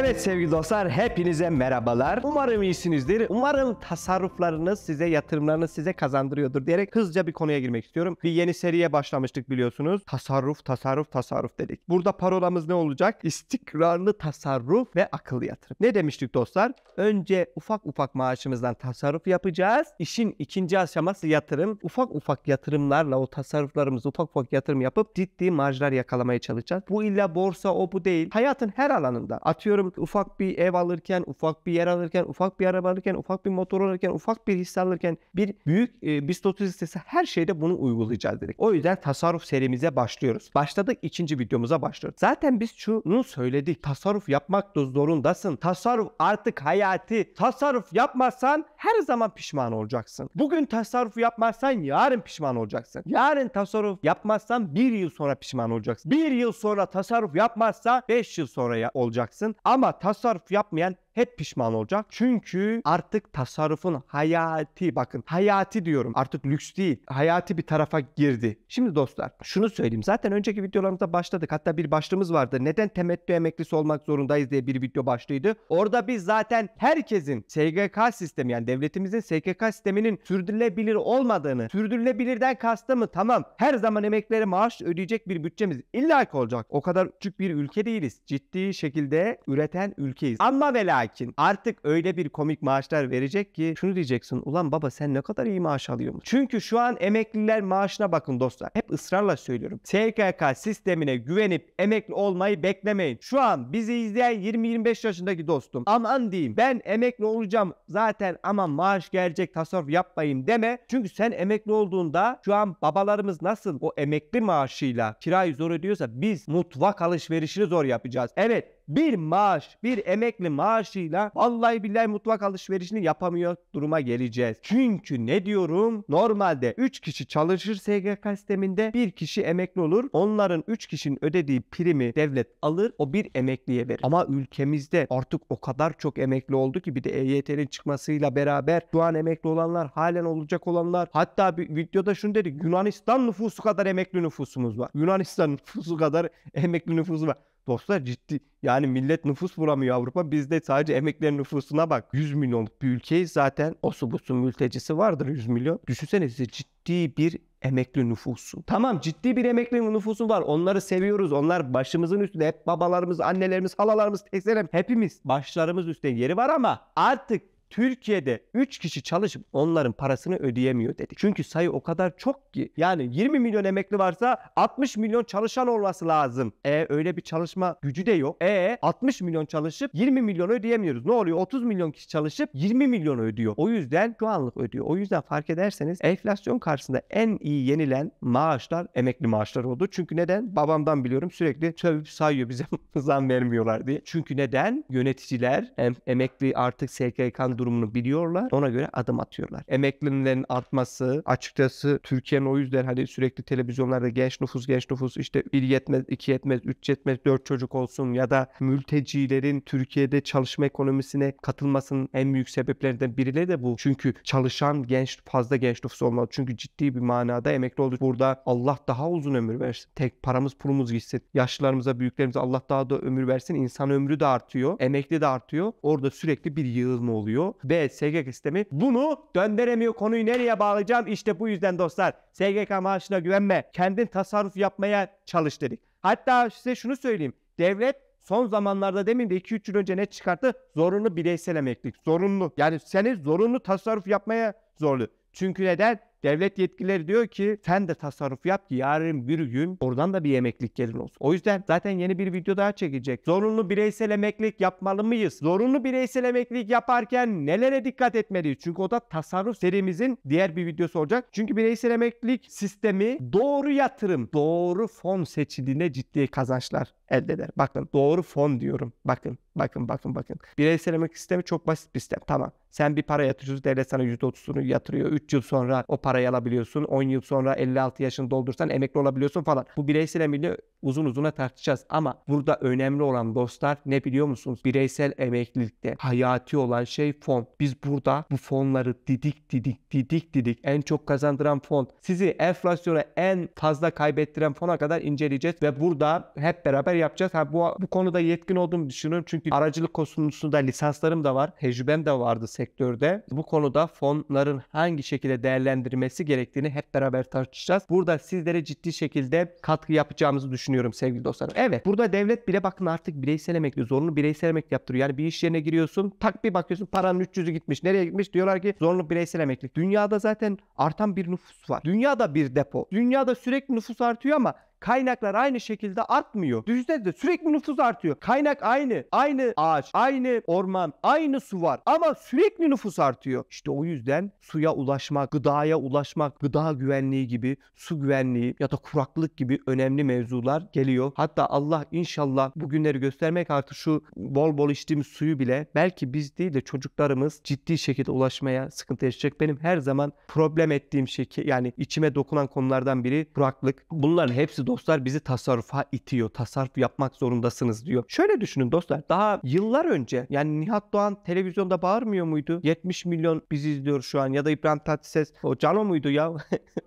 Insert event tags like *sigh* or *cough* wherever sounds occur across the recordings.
Evet sevgili dostlar hepinize merhabalar. Umarım iyisinizdir. Umarım tasarruflarınız size yatırımlarınız size kazandırıyordur diyerek hızlıca bir konuya girmek istiyorum. Bir yeni seriye başlamıştık biliyorsunuz. Tasarruf, tasarruf, tasarruf dedik. Burada parolamız ne olacak? İstikrarlı tasarruf ve akıllı yatırım. Ne demiştik dostlar? Önce ufak ufak maaşımızdan tasarruf yapacağız. İşin ikinci aşaması yatırım. Ufak ufak yatırımlarla o tasarruflarımızı ufak ufak yatırım yapıp ciddi marjlar yakalamaya çalışacağız. Bu illa borsa o bu değil. Hayatın her alanında atıyorum ufak bir ev alırken, ufak bir yer alırken, ufak bir araba alırken, ufak bir motor alırken, ufak bir hisse alırken bir büyük e, BIST 30 hissesi her şeyde bunu uygulayacağız dedik. O yüzden tasarruf serimize başlıyoruz. Başladık ikinci videomuza başlıyoruz. Zaten biz şunu söyledik. Tasarruf yapmak zorundasın. Tasarruf artık hayati. Tasarruf yapmazsan her zaman pişman olacaksın. Bugün tasarruf yapmazsan yarın pişman olacaksın. Yarın tasarruf yapmazsan bir yıl sonra pişman olacaksın. Bir yıl sonra tasarruf yapmazsa beş yıl sonra olacaksın. Ama tasarruf yapmayan hep pişman olacak. Çünkü artık tasarrufun hayati bakın hayati diyorum artık lüks değil hayati bir tarafa girdi. Şimdi dostlar şunu söyleyeyim zaten önceki videolarımızda başladık hatta bir başlığımız vardı neden temettü emeklisi olmak zorundayız diye bir video başlığıydı. Orada biz zaten herkesin SGK sistemi yani devletimizin SGK sisteminin sürdürülebilir olmadığını sürdürülebilirden kastı mı tamam her zaman emeklilere maaş ödeyecek bir bütçemiz illaki olacak. O kadar küçük bir ülke değiliz. Ciddi şekilde üreten ülkeyiz. Ama ve lakin artık öyle bir komik maaşlar verecek ki şunu diyeceksin ulan baba sen ne kadar iyi maaş alıyorsun. Çünkü şu an emekliler maaşına bakın dostlar. Hep ısrarla söylüyorum. SGK sistemine güvenip emekli olmayı beklemeyin. Şu an bizi izleyen 20-25 yaşındaki dostum aman diyeyim ben emekli olacağım zaten aman maaş gelecek tasarruf yapmayayım deme. Çünkü sen emekli olduğunda şu an babalarımız nasıl o emekli maaşıyla kirayı zor ödüyorsa biz mutfak alışverişini zor yapacağız. Evet bir maaş, bir emekli maaşıyla vallahi billahi mutlak alışverişini yapamıyor duruma geleceğiz. Çünkü ne diyorum? Normalde 3 kişi çalışır SGK sisteminde bir kişi emekli olur. Onların 3 kişinin ödediği primi devlet alır. O bir emekliye verir. Ama ülkemizde artık o kadar çok emekli oldu ki bir de EYT'nin çıkmasıyla beraber şu an emekli olanlar halen olacak olanlar hatta bir videoda şunu dedik Yunanistan nüfusu kadar emekli nüfusumuz var. Yunanistan nüfusu kadar *laughs* emekli nüfusu var. Dostlar ciddi yani millet nüfus bulamıyor Avrupa. Bizde sadece emeklerin nüfusuna bak. 100 milyonluk bir ülkeyiz zaten. O su mültecisi vardır 100 milyon. Düşünsene size ciddi bir emekli nüfusu. Tamam ciddi bir emekli nüfusu var. Onları seviyoruz. Onlar başımızın üstünde. Hep babalarımız, annelerimiz, halalarımız, teyzelerimiz hepimiz başlarımız üstünde yeri var ama artık Türkiye'de 3 kişi çalışıp onların parasını ödeyemiyor dedi. Çünkü sayı o kadar çok ki. Yani 20 milyon emekli varsa 60 milyon çalışan olması lazım. E öyle bir çalışma gücü de yok. E 60 milyon çalışıp 20 milyon ödeyemiyoruz. Ne oluyor? 30 milyon kişi çalışıp 20 milyon ödüyor. O yüzden şu anlık ödüyor. O yüzden fark ederseniz enflasyon karşısında en iyi yenilen maaşlar emekli maaşları oldu. Çünkü neden? Babamdan biliyorum sürekli sövüp sayıyor bize *laughs* zam vermiyorlar diye. Çünkü neden? Yöneticiler em emekli artık SGK'nın durumunu biliyorlar. Ona göre adım atıyorlar. Emeklilerin artması açıkçası Türkiye'nin o yüzden hani sürekli televizyonlarda genç nüfus genç nüfus işte bir yetmez, iki yetmez, üç yetmez, dört çocuk olsun ya da mültecilerin Türkiye'de çalışma ekonomisine katılmasının en büyük sebeplerinden birileri de bu. Çünkü çalışan genç fazla genç nüfus olmalı. Çünkü ciddi bir manada emekli olduk. Burada Allah daha uzun ömür versin. Tek paramız pulumuz gitsin. Yaşlılarımıza, büyüklerimize Allah daha da ömür versin. İnsan ömrü de artıyor. Emekli de artıyor. Orada sürekli bir yığılma oluyor. B. SGK sistemi. Bunu döndüremiyor. Konuyu nereye bağlayacağım? İşte bu yüzden dostlar. SGK maaşına güvenme. Kendin tasarruf yapmaya çalış dedik. Hatta size şunu söyleyeyim. Devlet son zamanlarda demin de 2-3 yıl önce ne çıkarttı? Zorunlu bireysel emeklilik. Zorunlu. Yani seni zorunlu tasarruf yapmaya zorlu. Çünkü neden? devlet yetkileri diyor ki sen de tasarruf yap ki yarın bir gün oradan da bir emeklilik gelir olsun. O yüzden zaten yeni bir video daha çekecek. Zorunlu bireysel emeklilik yapmalı mıyız? Zorunlu bireysel emeklilik yaparken nelere dikkat etmeliyiz? Çünkü o da tasarruf serimizin diğer bir videosu olacak. Çünkü bireysel emeklilik sistemi doğru yatırım, doğru fon seçildiğinde ciddi kazançlar elde eder. Bakın doğru fon diyorum. Bakın, bakın, bakın, bakın. Bireysel emeklilik sistemi çok basit bir sistem. Tamam. Sen bir para yatırıyorsun devlet sana %30'unu yatırıyor. 3 yıl sonra o parayı alabiliyorsun. 10 yıl sonra 56 yaşını doldursan emekli olabiliyorsun falan. Bu bireysel emeği uzun uzuna tartışacağız. Ama burada önemli olan dostlar ne biliyor musunuz? Bireysel emeklilikte hayati olan şey fon. Biz burada bu fonları didik didik didik didik en çok kazandıran fon. Sizi enflasyona en fazla kaybettiren fona kadar inceleyeceğiz ve burada hep beraber yapacağız. Ha, bu, bu konuda yetkin olduğumu düşünüyorum. Çünkü aracılık konusunda lisanslarım da var. Tecrübem de vardı sektörde. Bu konuda fonların hangi şekilde değerlendirmesi gerektiğini hep beraber tartışacağız. Burada sizlere ciddi şekilde katkı yapacağımızı düşünüyorum sevgili dostlarım. Evet burada devlet bile bakın artık bireysel emekli zorunlu bireysel emekli yaptırıyor. Yani bir iş yerine giriyorsun tak bir bakıyorsun paranın 300'ü gitmiş. Nereye gitmiş? Diyorlar ki zorunlu bireysel emeklilik. Dünyada zaten artan bir nüfus var. Dünyada bir depo. Dünyada sürekli nüfus artıyor ama Kaynaklar aynı şekilde artmıyor. de sürekli nüfus artıyor. Kaynak aynı. Aynı ağaç, aynı orman, aynı su var. Ama sürekli nüfus artıyor. İşte o yüzden suya ulaşmak, gıdaya ulaşmak, gıda güvenliği gibi, su güvenliği ya da kuraklık gibi önemli mevzular geliyor. Hatta Allah inşallah bugünleri göstermek artı şu bol bol içtiğimiz suyu bile belki biz değil de çocuklarımız ciddi şekilde ulaşmaya sıkıntı yaşayacak. Benim her zaman problem ettiğim şey yani içime dokunan konulardan biri kuraklık. Bunların hepsi dostlar bizi tasarrufa itiyor. Tasarruf yapmak zorundasınız diyor. Şöyle düşünün dostlar daha yıllar önce yani Nihat Doğan televizyonda bağırmıyor muydu? 70 milyon bizi izliyor şu an ya da İbrahim Tatlıses o Cano muydu ya *laughs*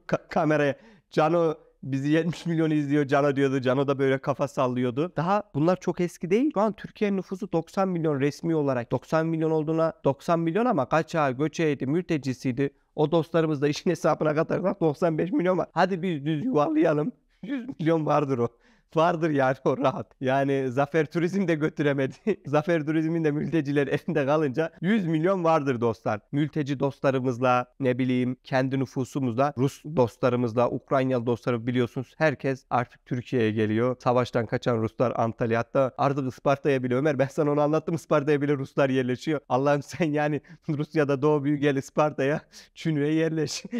Ka- kameraya Cano bizi 70 milyon izliyor Cano diyordu. Cano da böyle kafa sallıyordu. Daha bunlar çok eski değil. Şu an Türkiye nüfusu 90 milyon resmi olarak. 90 milyon olduğuna 90 milyon ama kaçağı, göçeydi mültecisiydi. O dostlarımız da işin hesabına katarsak 95 milyon var. Hadi biz düz yuvarlayalım. 100 milyon vardır o. Vardır yani o rahat. Yani Zafer Turizm de götüremedi. *laughs* Zafer Turizm'in de mülteciler elinde kalınca 100 milyon vardır dostlar. Mülteci dostlarımızla ne bileyim kendi nüfusumuzla Rus dostlarımızla Ukraynalı dostları biliyorsunuz herkes artık Türkiye'ye geliyor. Savaştan kaçan Ruslar Antalya hatta artık Isparta'ya bile Ömer ben sana onu anlattım Isparta'ya bile Ruslar yerleşiyor. Allah'ım sen yani *laughs* Rusya'da doğu büyük gel Isparta'ya Çünü'ye yerleş. *laughs*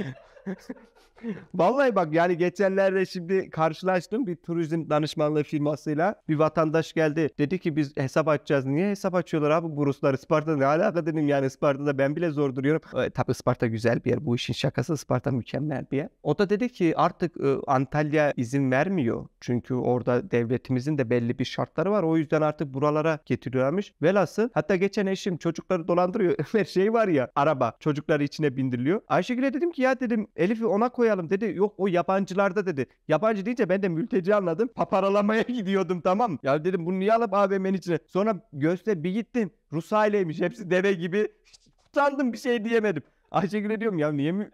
Vallahi bak yani geçenlerde şimdi karşılaştım bir turizm danışmanlığı firmasıyla. Bir vatandaş geldi. Dedi ki biz hesap açacağız. Niye hesap açıyorlar abi bu Ruslar Isparta ne alaka dedim yani Isparta'da ben bile zor duruyorum. E, tabii Isparta güzel bir yer. Bu işin şakası Isparta mükemmel bir yer. O da dedi ki artık e, Antalya izin vermiyor. Çünkü orada devletimizin de belli bir şartları var. O yüzden artık buralara getiriyorlarmış. Velhasıl hatta geçen eşim çocukları dolandırıyor. *laughs* Her şey var ya araba çocukları içine bindiriliyor. Ayşegül'e dedim ki ya dedim Elif'i ona koy koyalım dedi. Yok o yabancılarda dedi. Yabancı deyince ben de mülteci anladım. Paparalamaya *laughs* gidiyordum tamam. Ya dedim bunu niye alıp AVM'nin içine? Sonra göster bir gittim. Rus aileymiş hepsi deve gibi. *laughs* Utandım bir şey diyemedim. Ayşegül'e diyorum ya niye mi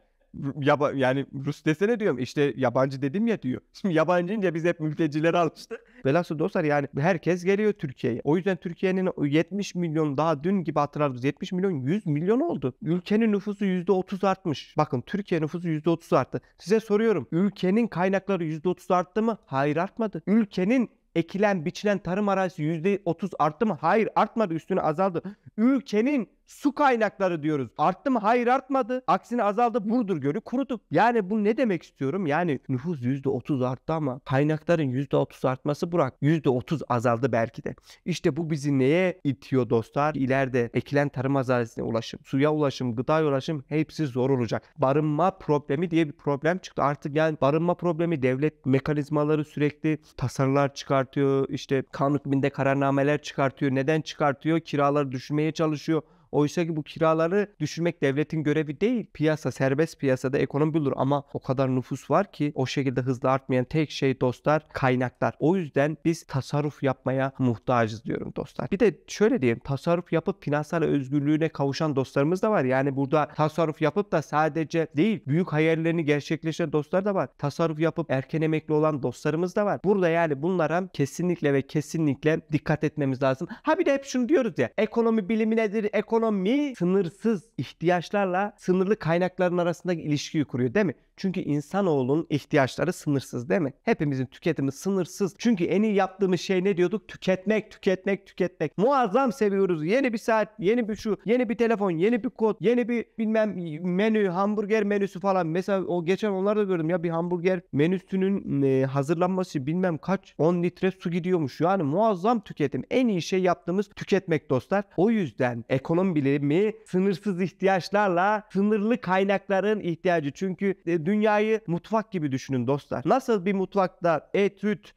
Yaba, yani Rus desene diyorum işte yabancı dedim ya diyor. *laughs* Şimdi yabancı deyince biz hep mültecilere alıştık. Velhasıl dostlar yani herkes geliyor Türkiye'ye. O yüzden Türkiye'nin 70 milyon daha dün gibi hatırlardınız 70 milyon 100 milyon oldu. Ülkenin nüfusu %30 artmış. Bakın Türkiye nüfusu %30 arttı. Size soruyorum ülkenin kaynakları %30 arttı mı? Hayır artmadı. Ülkenin ekilen biçilen tarım arazisi %30 arttı mı? Hayır artmadı üstüne azaldı. Ülkenin Su kaynakları diyoruz. Arttı mı? Hayır artmadı. Aksine azaldı. Burdur Gölü kurudu. Yani bu ne demek istiyorum? Yani nüfus %30 arttı ama kaynakların %30 artması Burak %30 azaldı belki de. İşte bu bizi neye itiyor dostlar? İleride ekilen tarım hazanesine ulaşım, suya ulaşım, gıda ulaşım hepsi zor olacak. Barınma problemi diye bir problem çıktı. Artık yani barınma problemi devlet mekanizmaları sürekli tasarılar çıkartıyor. İşte kanun hükmünde kararnameler çıkartıyor. Neden çıkartıyor? Kiraları düşürmeye çalışıyor. Oysa ki bu kiraları düşürmek devletin görevi değil. Piyasa serbest piyasada ekonomi bulur ama o kadar nüfus var ki o şekilde hızlı artmayan tek şey dostlar kaynaklar. O yüzden biz tasarruf yapmaya muhtacız diyorum dostlar. Bir de şöyle diyeyim tasarruf yapıp finansal özgürlüğüne kavuşan dostlarımız da var. Yani burada tasarruf yapıp da sadece değil büyük hayallerini gerçekleştiren dostlar da var. Tasarruf yapıp erken emekli olan dostlarımız da var. Burada yani bunlara kesinlikle ve kesinlikle dikkat etmemiz lazım. Ha bir de hep şunu diyoruz ya ekonomi bilimi nedir? Ekonomi ekonomi sınırsız ihtiyaçlarla sınırlı kaynakların arasındaki ilişkiyi kuruyor değil mi? Çünkü insanoğlunun ihtiyaçları sınırsız değil mi? Hepimizin tüketimi sınırsız. Çünkü en iyi yaptığımız şey ne diyorduk? Tüketmek, tüketmek, tüketmek. Muazzam seviyoruz. Yeni bir saat, yeni bir şu, yeni bir telefon, yeni bir kod, yeni bir bilmem menü, hamburger menüsü falan. Mesela o geçen onlarda gördüm ya bir hamburger menüsünün e, hazırlanması bilmem kaç 10 litre su gidiyormuş. Yani muazzam tüketim. En iyi şey yaptığımız tüketmek dostlar. O yüzden ekonomi bilimi sınırsız ihtiyaçlarla sınırlı kaynakların ihtiyacı. Çünkü e, Dünyayı mutfak gibi düşünün dostlar. Nasıl bir mutfakta et, süt,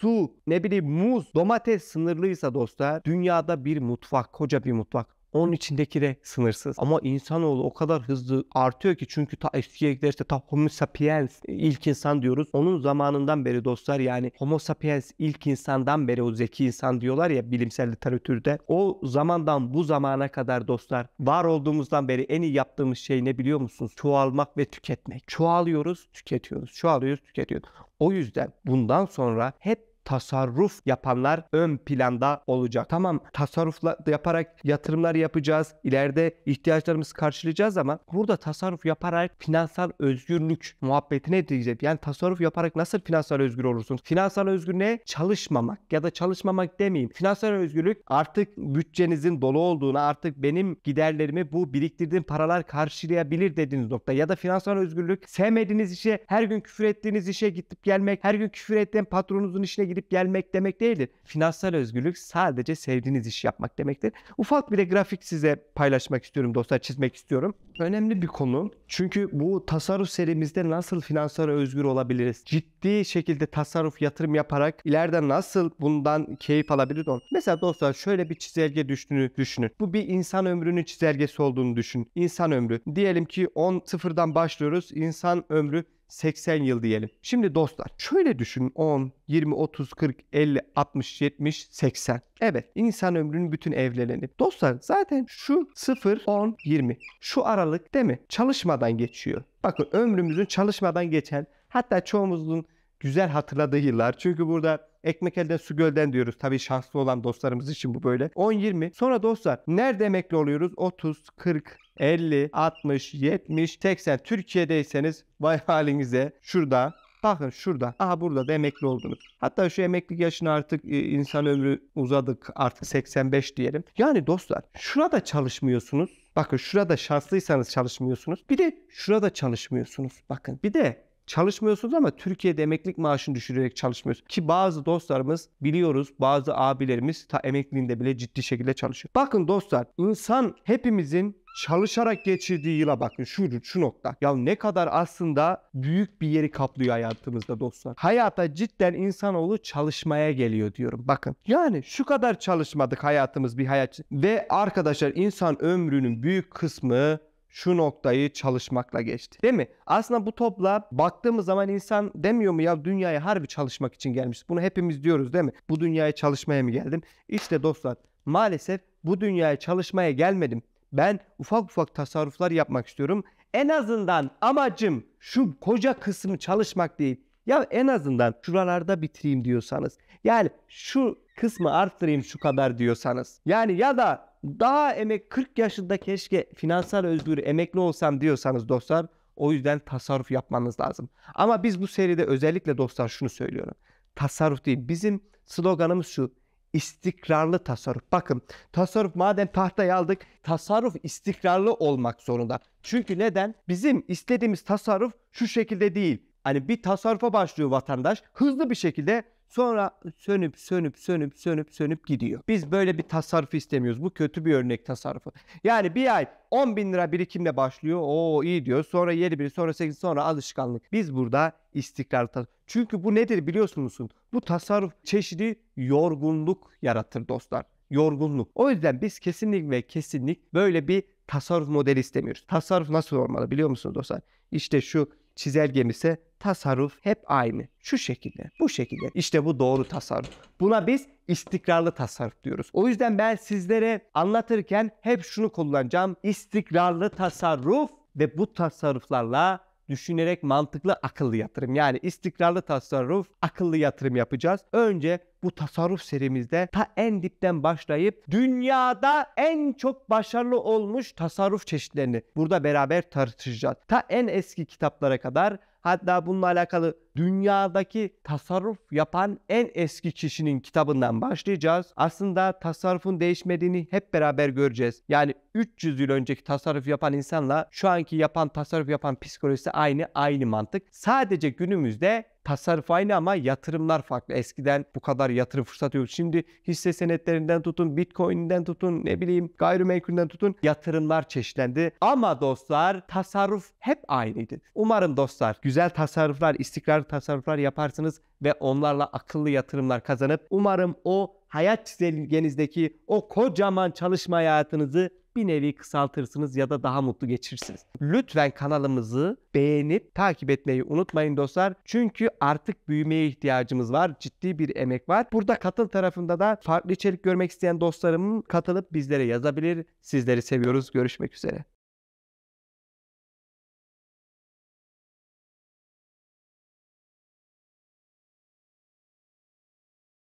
ne bileyim muz, domates sınırlıysa dostlar dünyada bir mutfak, koca bir mutfak. Onun içindeki de sınırsız. Ama insanoğlu o kadar hızlı artıyor ki çünkü ta eskiye giderse ta homo sapiens ilk insan diyoruz. Onun zamanından beri dostlar yani homo sapiens ilk insandan beri o zeki insan diyorlar ya bilimsel literatürde. O zamandan bu zamana kadar dostlar var olduğumuzdan beri en iyi yaptığımız şey ne biliyor musunuz? Çoğalmak ve tüketmek. Çoğalıyoruz, tüketiyoruz. Çoğalıyoruz, tüketiyoruz. O yüzden bundan sonra hep tasarruf yapanlar ön planda olacak. Tamam tasarruf yaparak yatırımlar yapacağız. İleride ihtiyaçlarımızı karşılayacağız ama burada tasarruf yaparak finansal özgürlük muhabbetine edeceğiz. Yani tasarruf yaparak nasıl finansal özgür olursun? Finansal özgürlüğe Çalışmamak ya da çalışmamak demeyeyim. Finansal özgürlük artık bütçenizin dolu olduğuna artık benim giderlerimi bu biriktirdiğim paralar karşılayabilir dediğiniz nokta ya da finansal özgürlük sevmediğiniz işe, her gün küfür ettiğiniz işe gidip gelmek, her gün küfür ettiğin patronunuzun işine gidip gidip gelmek demek değildir. Finansal özgürlük sadece sevdiğiniz iş yapmak demektir. Ufak bir de grafik size paylaşmak istiyorum dostlar, çizmek istiyorum. Önemli bir konu. Çünkü bu tasarruf serimizde nasıl finansal özgür olabiliriz? Ciddi şekilde tasarruf yatırım yaparak ileride nasıl bundan keyif alabiliriz? Onu. Mesela dostlar şöyle bir çizelge düştüğünü düşünün. Bu bir insan ömrünün çizelgesi olduğunu düşün. İnsan ömrü. Diyelim ki 10 sıfırdan başlıyoruz. İnsan ömrü 80 yıl diyelim. Şimdi dostlar şöyle düşün 10, 20, 30, 40, 50, 60, 70, 80. Evet insan ömrünün bütün evlerini. Dostlar zaten şu 0, 10, 20 şu aralık değil mi? Çalışmadan geçiyor. Bakın ömrümüzün çalışmadan geçen hatta çoğumuzun güzel hatırladığı yıllar. Çünkü burada Ekmek elden su gölden diyoruz. Tabii şanslı olan dostlarımız için bu böyle. 10-20. Sonra dostlar nerede emekli oluyoruz? 30, 40, 50, 60, 70, 80. Türkiye'deyseniz vay halinize şurada Bakın şurada. Aha burada da emekli oldunuz. Hatta şu emekli yaşını artık e, insan ömrü uzadık. Artık 85 diyelim. Yani dostlar şurada çalışmıyorsunuz. Bakın şurada şanslıysanız çalışmıyorsunuz. Bir de şurada çalışmıyorsunuz. Bakın bir de çalışmıyorsunuz ama Türkiye'de emeklilik maaşını düşürerek çalışmıyorsunuz. Ki bazı dostlarımız biliyoruz bazı abilerimiz ta emekliliğinde bile ciddi şekilde çalışıyor. Bakın dostlar insan hepimizin çalışarak geçirdiği yıla bakın şu, şu nokta. Ya ne kadar aslında büyük bir yeri kaplıyor hayatımızda dostlar. Hayata cidden insanoğlu çalışmaya geliyor diyorum. Bakın yani şu kadar çalışmadık hayatımız bir hayat. Ve arkadaşlar insan ömrünün büyük kısmı şu noktayı çalışmakla geçti. Değil mi? Aslında bu topla baktığımız zaman insan demiyor mu ya dünyaya harbi çalışmak için gelmiş. Bunu hepimiz diyoruz değil mi? Bu dünyaya çalışmaya mı geldim? İşte dostlar maalesef bu dünyaya çalışmaya gelmedim. Ben ufak ufak tasarruflar yapmak istiyorum. En azından amacım şu koca kısmı çalışmak değil. Ya en azından şuralarda bitireyim diyorsanız. Yani şu kısmı arttırayım şu kadar diyorsanız. Yani ya da daha emek 40 yaşında keşke finansal özgür emekli olsam diyorsanız dostlar o yüzden tasarruf yapmanız lazım. Ama biz bu seride özellikle dostlar şunu söylüyorum. Tasarruf değil. Bizim sloganımız şu. istikrarlı tasarruf. Bakın tasarruf madem tahtaya aldık tasarruf istikrarlı olmak zorunda. Çünkü neden? Bizim istediğimiz tasarruf şu şekilde değil. Hani bir tasarrufa başlıyor vatandaş. Hızlı bir şekilde Sonra sönüp sönüp sönüp sönüp sönüp gidiyor. Biz böyle bir tasarruf istemiyoruz. Bu kötü bir örnek tasarrufu. Yani bir ay 10 bin lira birikimle başlıyor. Oo iyi diyor. Sonra 7 biri, sonra 8 sonra alışkanlık. Biz burada istikrar tasarruf. Çünkü bu nedir biliyor musun? Bu tasarruf çeşidi yorgunluk yaratır dostlar. Yorgunluk. O yüzden biz kesinlik ve kesinlik böyle bir tasarruf modeli istemiyoruz. Tasarruf nasıl olmalı biliyor musunuz dostlar? İşte şu çizelgem ise tasarruf hep aynı. Şu şekilde, bu şekilde. İşte bu doğru tasarruf. Buna biz istikrarlı tasarruf diyoruz. O yüzden ben sizlere anlatırken hep şunu kullanacağım. İstikrarlı tasarruf ve bu tasarruflarla düşünerek mantıklı akıllı yatırım. Yani istikrarlı tasarruf, akıllı yatırım yapacağız. Önce bu tasarruf serimizde ta en dipten başlayıp dünyada en çok başarılı olmuş tasarruf çeşitlerini burada beraber tartışacağız. Ta en eski kitaplara kadar hatta bununla alakalı dünyadaki tasarruf yapan en eski kişinin kitabından başlayacağız. Aslında tasarrufun değişmediğini hep beraber göreceğiz. Yani 300 yıl önceki tasarruf yapan insanla şu anki yapan tasarruf yapan psikolojisi aynı, aynı mantık. Sadece günümüzde tasarruf aynı ama yatırımlar farklı. Eskiden bu kadar yatırım fırsatı yok. Şimdi hisse senetlerinden tutun, bitcoin'den tutun, ne bileyim gayrimenkulden tutun yatırımlar çeşitlendi. Ama dostlar tasarruf hep aynıydı. Umarım dostlar güzel tasarruflar istikrar karar tasarruflar yaparsınız ve onlarla akıllı yatırımlar kazanıp umarım o hayat çizelgenizdeki o kocaman çalışma hayatınızı bir nevi kısaltırsınız ya da daha mutlu geçirsiniz Lütfen kanalımızı beğenip takip etmeyi unutmayın dostlar. Çünkü artık büyümeye ihtiyacımız var. Ciddi bir emek var. Burada katıl tarafında da farklı içerik görmek isteyen dostlarım katılıp bizlere yazabilir. Sizleri seviyoruz. Görüşmek üzere.